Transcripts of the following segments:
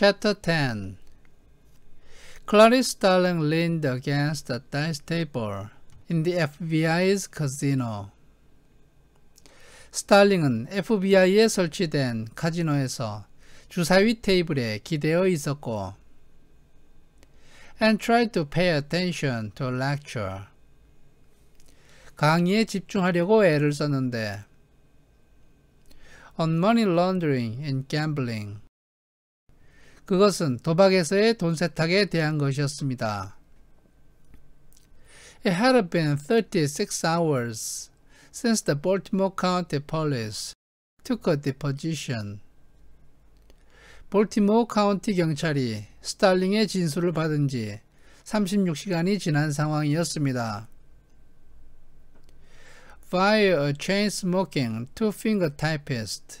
Chapter 10 Clarice Starling leaned against the dice table in the FBI's casino. 스탈링은 FBI에 설치된 카지노에서 주사위 테이블에 기대어 있었고 and tried to pay attention to lecture. 강의에 집중하려고 애를 썼는데 on money laundering and gambling 그것은 도박에서의 돈 세탁에 대한 것이었습니다. It had been 36 hours since the Baltimore County Police took a deposition. 볼티모어 카운티 경찰이 스탈링의 진술을 받은 지 36시간이 지난 상황이었습니다. Fire a chain-smoking two-finger typist.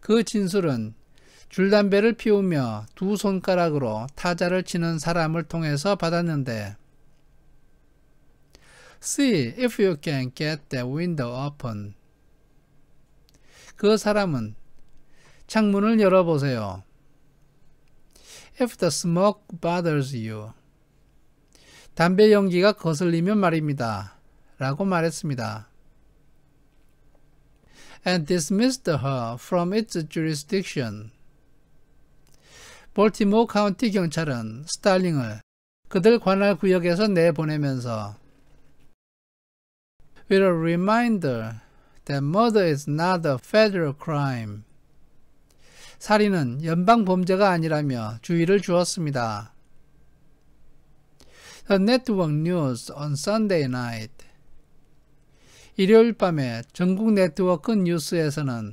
그 진술은 줄담배를 피우며 두 손가락으로 타자를 치는 사람을 통해서 받았는데 See if you can get the window open. 그 사람은 창문을 열어보세요. If the smoke bothers you. 담배 연기가 거슬리면 말입니다. 라고 말했습니다. And dismissed her from its jurisdiction. 볼티모 카운티 경찰은 스탈링을 그들 관할 구역에서 내보내면서 With a reminder that murder is not a federal crime. 살인은 연방 범죄가 아니라며 주의를 주었습니다. The Network News on Sunday night. 일요일 밤에 전국 네트워크 뉴스에서는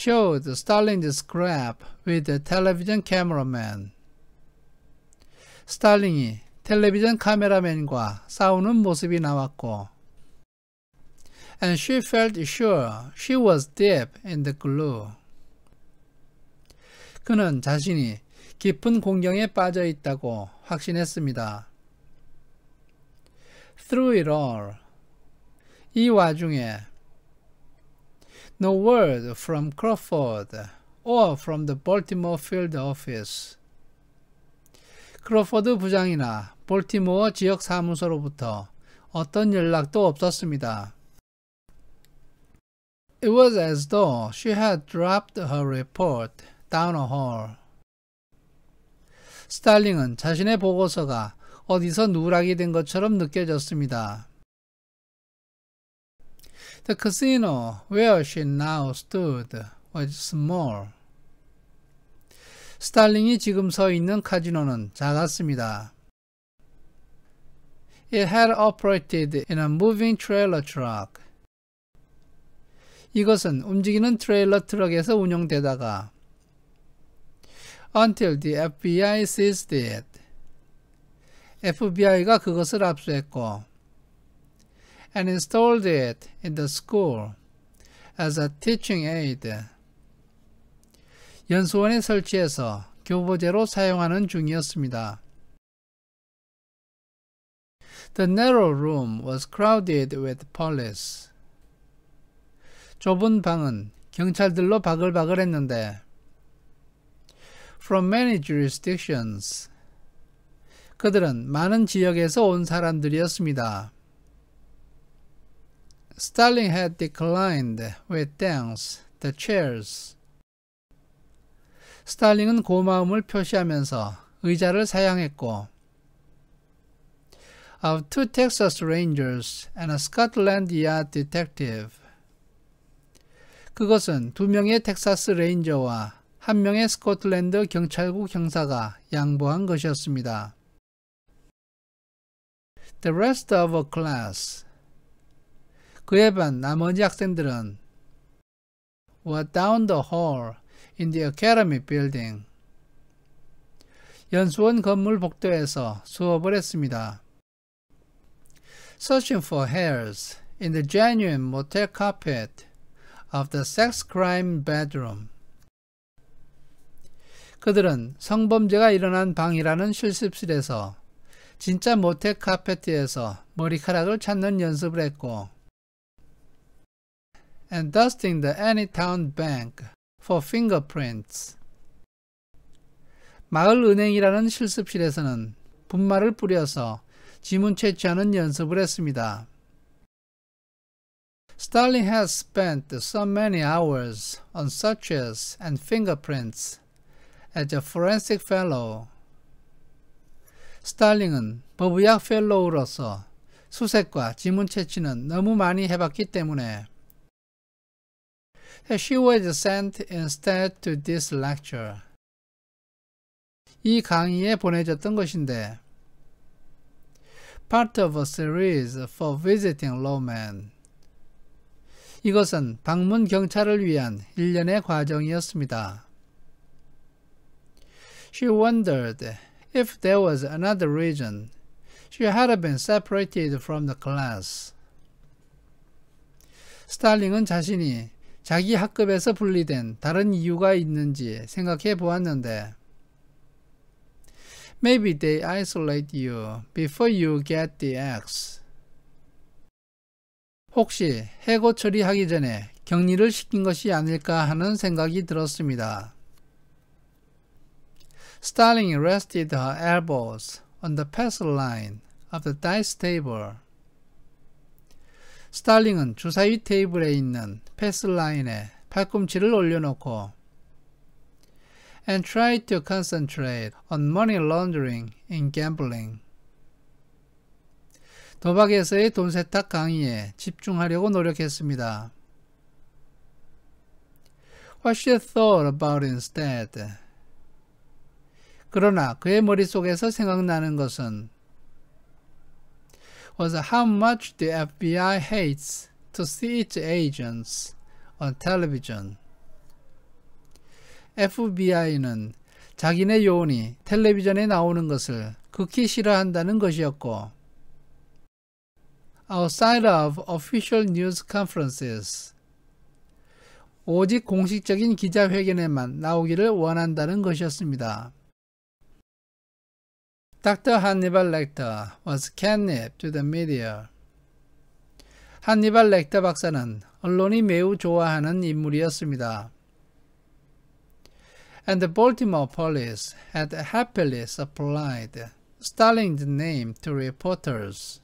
showed Stalin's scrap with the television cameraman. 스탈링이 텔레비전 카메라맨과 싸우는 모습이 나왔고 and she felt sure she was deep in the glue. 그는 자신이 깊은 공경에 빠져 있다고 확신했습니다. Through it all. 이 와중에 No word from Crawford or from the Baltimore Field Office. 크로포드 부장이나 볼티모어 지역 사무소로부터 어떤 연락도 없었습니다. It was as though she had dropped her report down a hall. 스탈링은 자신의 보고서가 어디서 누락이 된 것처럼 느껴졌습니다. The casino where she now stood was small. 스탈링이 지금 서 있는 카지노는 작았습니다. It had operated in a moving trailer truck. 이것은 움직이는 트레일러 트럭에서 운영되다가 until the FBI seized it. FBI가 그것을 압수했고 and installed it in the school as a teaching aid. 연수원에 설치해서 교보제로 사용하는 중이었습니다. The narrow room was crowded with police. 좁은 방은 경찰들로 바글바글했는데 From many jurisdictions 그들은 많은 지역에서 온 사람들이었습니다. Stalin had declined with thanks the chairs. 스탈링은 고마움을 표시하면서 의자를 사양했고 of two Texas Rangers and a Scotland Yard detective. 그것은 두 명의 텍사스 레인저와 한 명의 스코틀랜드 경찰국 형사가 양보한 것이었습니다. The rest of a class 그에 반 나머지 학생들은 were down the hall in the academy building. 연수원 건물 복도에서 수업을 했습니다. Searching for hairs in the genuine motel carpet of the sex crime bedroom. 그들은 성범죄가 일어난 방이라는 실습실에서 진짜 모텔 카페트에서 머리카락을 찾는 연습을 했고 and dusting the Anytown Bank for fingerprints. 마을은행이라는 실습실에서는 분말을 뿌려서 지문 채취하는 연습을 했습니다. Starling has spent so many hours on searches and fingerprints as a forensic fellow. 스탈링은 법의학 펠로우로서 수색과 지문 채취는 너무 많이 해봤기 때문에 she was sent instead to this lecture. 이 강의에 보내졌던 것인데 Part of a series for visiting lawmen 이것은 방문 경찰을 위한 일련의 과정이었습니다. She wondered if there was another reason she had been separated from the class. 스탈링은 자신이 자기 학급에서 분리된 다른 이유가 있는지 생각해 보았는데 Maybe they isolate you before you get the X. 혹시 해고 처리하기 전에 격리를 시킨 것이 아닐까 하는 생각이 들었습니다. Starling rested her elbows on the pencil line of the dice table. 스탈링은 주사위 테이블에 있는 패스라인에 팔꿈치를 올려놓고 and try to concentrate on money laundering in gambling. 도박에서의 돈 세탁 강의에 집중하려고 노력했습니다. What she thought about instead. 그러나 그의 머릿속에서 생각나는 것은 was how much the FBI hates to see its agents on television. FBI는 자기네 요원이 텔레비전에 나오는 것을 극히 싫어한다는 것이었고 outside of official news conferences 오직 공식적인 기자회견에만 나오기를 원한다는 것이었습니다. Dr. Hannibal Lecter was catnip to the media. 한니발 렉터 박사는 언론이 매우 좋아하는 인물이었습니다. And the Baltimore police had happily supplied Stalin's name to reporters.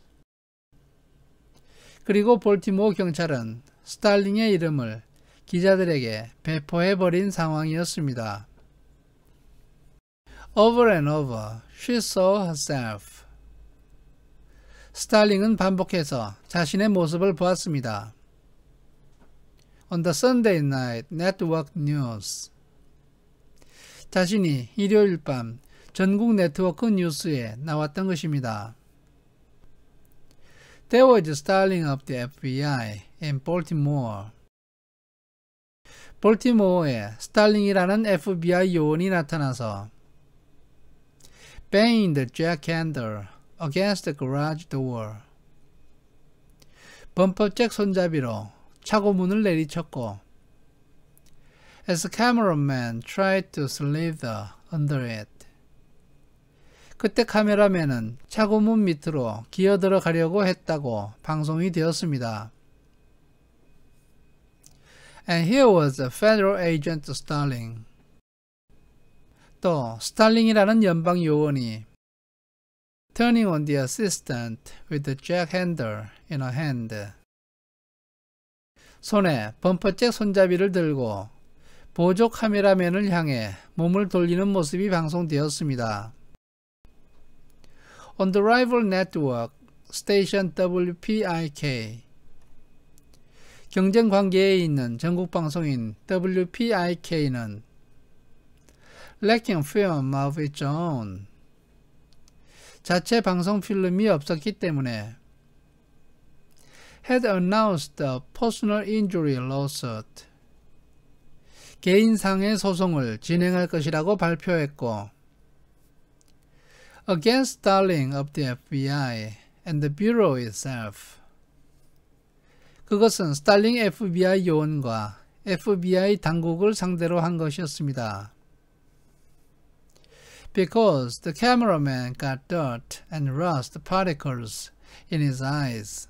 그리고 볼티모어 경찰은 스탈링의 이름을 기자들에게 배포해버린 상황이었습니다. Over and over, she saw herself. 스타링은 반복해서 자신의 모습을 보았습니다. On the Sunday night network news. 자신이 일요일 밤 전국 네트워크 뉴스에 나왔던 것입니다. There was s t a l i n g of the FBI in Baltimore. 볼티모어에 스탈링이라는 FBI 요원이 나타나서 banged the jack handle against the garage door. 범퍼잭 손잡이로 차고 문을 내리쳤고 As the cameraman tried to slither under it. 그때 카메라맨은 차고 문 밑으로 기어 들어가려고 했다고 방송이 되었습니다. And here was a federal agent stalling. 또 스탈링이라는 연방 요원이 turning on the assistant with the jackhandle in a hand. 손에 범퍼잭 손잡이를 들고 보조 카메라맨을 향해 몸을 돌리는 모습이 방송되었습니다. On the rival network, station WPIK 경쟁 관계에 있는 전국 방송인 WPIK는 lacking film of its own. 자체 방송 필름이 없었기 때문에 had announced a personal injury lawsuit. 개인상의 소송을 진행할 것이라고 발표했고 against Darling of the FBI and the Bureau itself. 그것은 스탈링 FBI 요원과 FBI 당국을 상대로 한 것이었습니다. because the cameraman got dirt and rust particles in his eyes.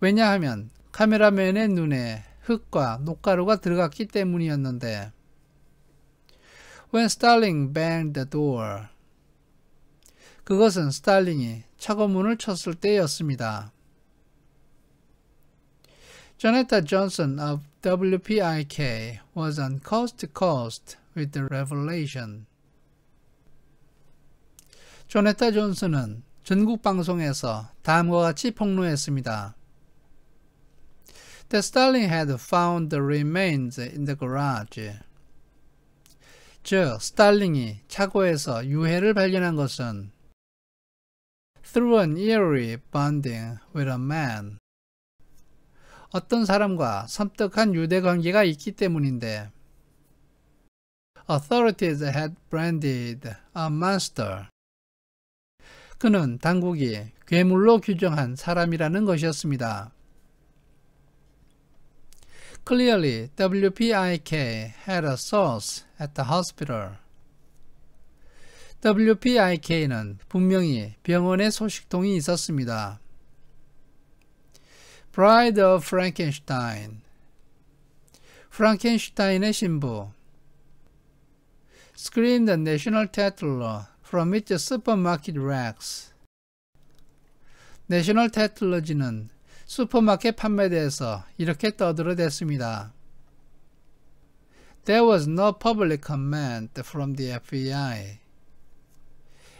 왜냐하면 카메라맨의 눈에 흙과 녹가루가 들어갔기 때문이었는데 When Starling banged the door 그것은 스탈링이 차고 문을 쳤을 때였습니다. Jonetta Johnson of WPIK was on coast to coast with the revelation. 조네타 존슨은 전국 방송에서 다음과 같이 폭로했습니다. The Starling had found the remains in the garage. 즉, 스탈링이 차고에서 유해를 발견한 것은 through an eerie bonding with a man. 어떤 사람과 섬뜩한 유대 관계가 있기 때문인데 authorities had branded a monster. 그는 당국이 괴물로 규정한 사람이라는 것이었습니다. Clearly, WPIK had a source at the hospital. WPIK는 분명히 병원에 소식통이 있었습니다. Bride of Frankenstein 프랑켄슈타인의 신부 Screamed National Theatre from its supermarket racks. 내셔널 테틀러지는 슈퍼마켓 판매대에서 이렇게 떠들어댔습니다. There was no public comment from the FBI.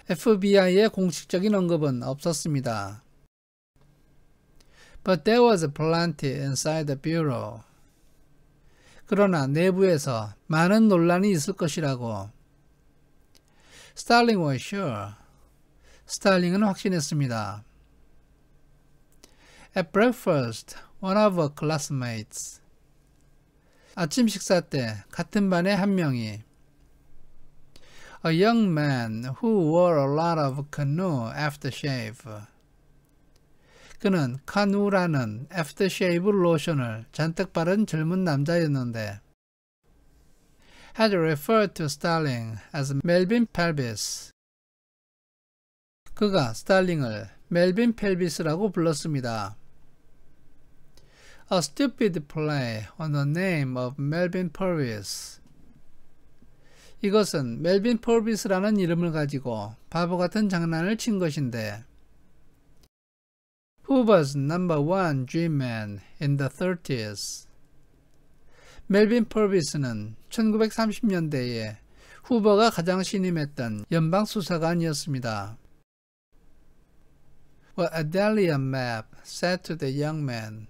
FBI의 공식적인 언급은 없었습니다. But there was plenty inside the bureau. 그러나 내부에서 많은 논란이 있을 것이라고. Starling was sure. 스탈링은 확신했습니다. At breakfast, one of her classmates. 아침 식사 때 같은 반의 한 명이 A young man who wore a lot of canoe aftershave. 그는 카누라는 aftershave 로션을 잔뜩 바른 젊은 남자였는데 had referred to Starling as Melvin Pelvis. 그가 s t a 스탈링을 Melvin p 멜빈 v i s 라고 불렀습니다. A stupid play on the name of Melvin Purvis. 이것은 Melvin p 멜빈 v i s 라는 이름을 가지고 바보 같은 장난을 친 것인데 Who was number one d r e a m m a n in the 30s? 멜빈 폴비스는 1930년대에 후버가 가장 신임했던 연방수사관이었습니다. What Adelia Map said to the young man.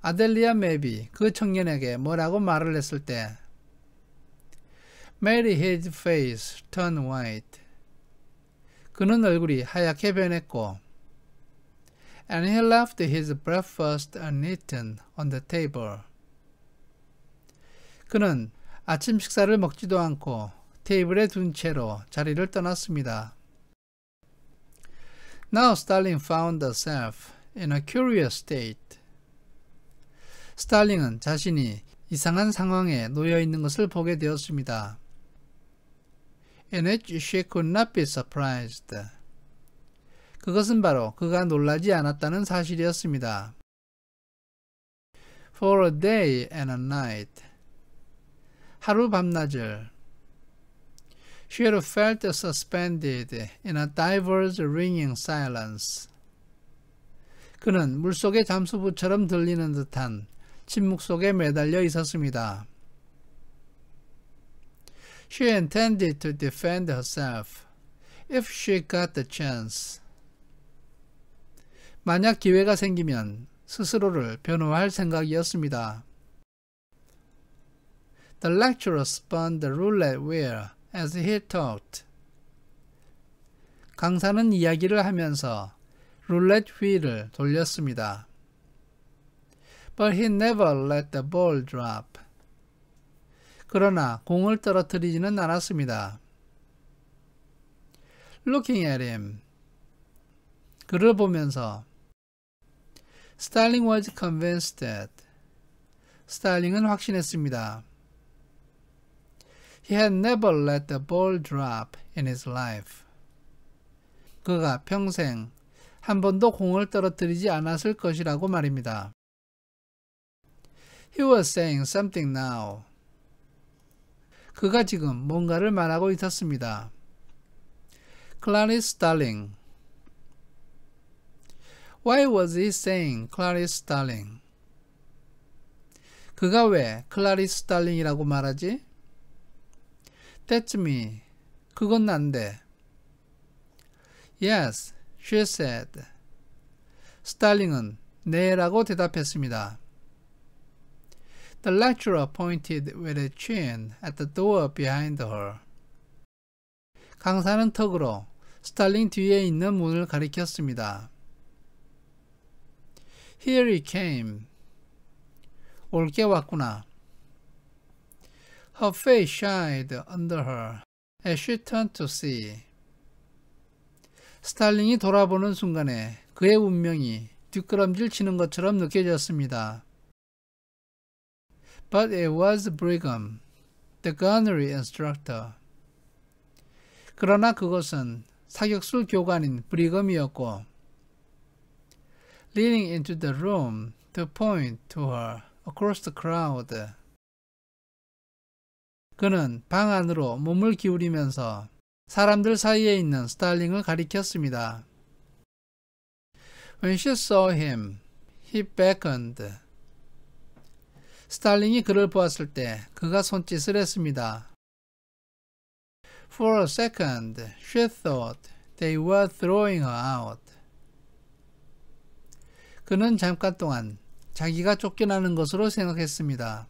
아델리아 맵이 그 청년에게 뭐라고 말을 했을 때 Mary his face turned white. 그는 얼굴이 하얗게 변했고 and he left his breakfast uneaten on the table. 그는 아침 식사를 먹지도 않고 테이블에 둔 채로 자리를 떠났습니다. Now Stalin found herself in a curious state. 스탈링은 자신이 이상한 상황에 놓여 있는 것을 보게 되었습니다. In which she could not be surprised. 그것은 바로 그가 놀라지 않았다는 사실이었습니다. For a day and a night. 하루 밤낮을 She had felt suspended in a diver's ringing silence. 그는 물속의 잠수부처럼 들리는 듯한 침묵 속에 매달려 있었습니다. She intended to defend herself if she got the chance. 만약 기회가 생기면 스스로를 변호할 생각이었습니다. The lecturer spun the roulette wheel as he talked. 강사는 이야기를 하면서 룰렛 휠을 돌렸습니다. But he never let the ball drop. 그러나 공을 떨어뜨리지는 않았습니다. Looking at him. 그를 보면서 Starling was convinced that. 스타일링은 확신했습니다. He had never let a ball drop in his life. 그가 평생 한 번도 공을 떨어뜨리지 않았을 것이라고 말입니다. He was saying something now. 그가 지금 뭔가를 말하고 있었습니다. Clarice Starling Why was he saying Clarice Starling? 그가 왜 Clarice s t a r l i n g 이라고 말하지? That's me. 그건 난데. Yes, she said. 스탈링은 네라고 대답했습니다. The lecturer pointed with a chin at the door behind her. 강사는 턱으로 스탈링 뒤에 있는 문을 가리켰습니다. Here he came. 올게 왔구나. Her face shined under her as she turned to see. 스탈링이 돌아보는 순간에 그의 운명이 뒷걸음질 치는 것처럼 느껴졌습니다. But it was Brigham, the gunnery instructor. 그러나 그것은 사격술 교관인 브리검이었고 Leaning into the room to point to her across the crowd. 그는 방 안으로 몸을 기울이면서 사람들 사이에 있는 스타일링을 가리켰습니다. When she saw him, he beckoned. 스탈링이 그를 보았을 때 그가 손짓을 했습니다. For a second, she thought they were throwing her out. 그는 잠깐 동안 자기가 쫓겨나는 것으로 생각했습니다.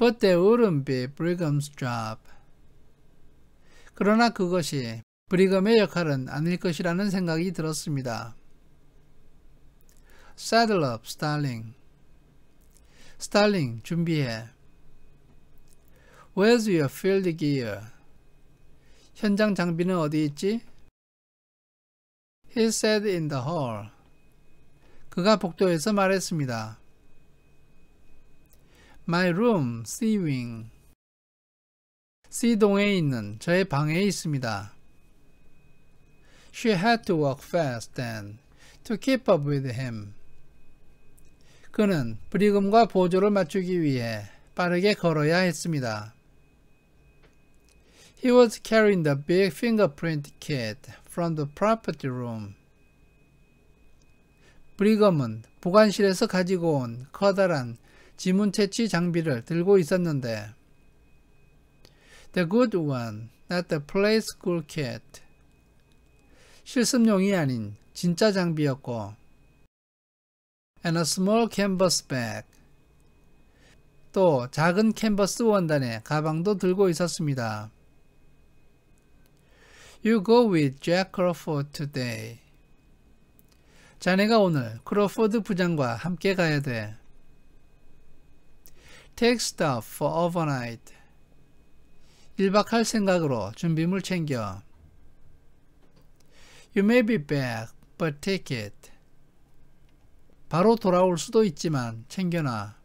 But that wouldn't be Brigham's job. 그러나 그것이 브리검의 역할은 아닐 것이라는 생각이 들었습니다. Saddle up, Starling. Starling, 준비해. Where's your field gear? 현장 장비는 어디 있지? He said in the hall. 그가 복도에서 말했습니다. my room, C wing. C 동에 있는 저의 방에 있습니다. She had to walk fast then to keep up with him. 그는 브리금과 보조를 맞추기 위해 빠르게 걸어야 했습니다. He was carrying the big fingerprint kit from the property room. 브리검은 보관실에서 가지고 온 커다란 지문 채취 장비를 들고 있었는데 The good one, not the play school kit. 실습용이 아닌 진짜 장비였고 and a small canvas bag. 또 작은 캔버스 원단의 가방도 들고 있었습니다. You go with Jack Crawford today. 자네가 오늘 크로포드 부장과 함께 가야 돼. Take stuff for overnight. 일박할 생각으로 준비물 챙겨. You may be back, but take it. 바로 돌아올 수도 있지만 챙겨놔.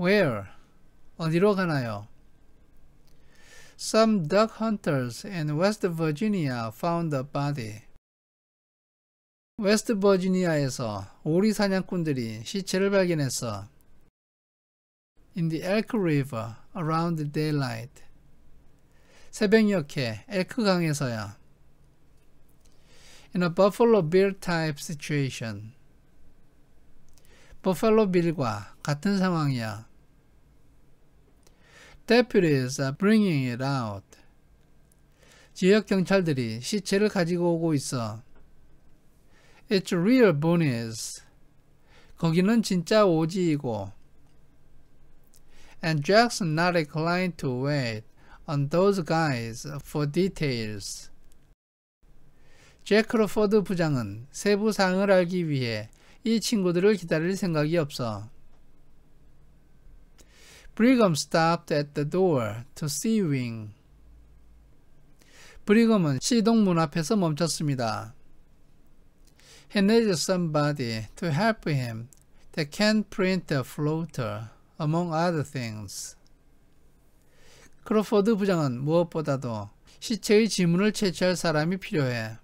Where? 어디로 가나요? Some duck hunters in West Virginia found a body. 웨스트 버지니아에서 오리 사냥꾼들이 시체를 발견했어. in the Elk River around daylight. 새벽녘에 엘크강에서야. In a buffalo bill type situation. buffalo bill과 같은 상황이야. Deputies are bringing it out. 지역 경찰들이 시체를 가지고 오고 있어. It's real bones. 거기는 진짜 오지이고 and Jackson not inclined to wait on those guys for details. 잭 크로포드 부장은 세부 사항을 알기 위해 이 친구들을 기다릴 생각이 없어. 브리검 stopped at the door to see Wing. 브리검은 시동 문 앞에서 멈췄습니다. He needs somebody to help him that can print a floater. among other things. 크로포드 부장은 무엇보다도 시체의 지문을 채취할 사람이 필요해.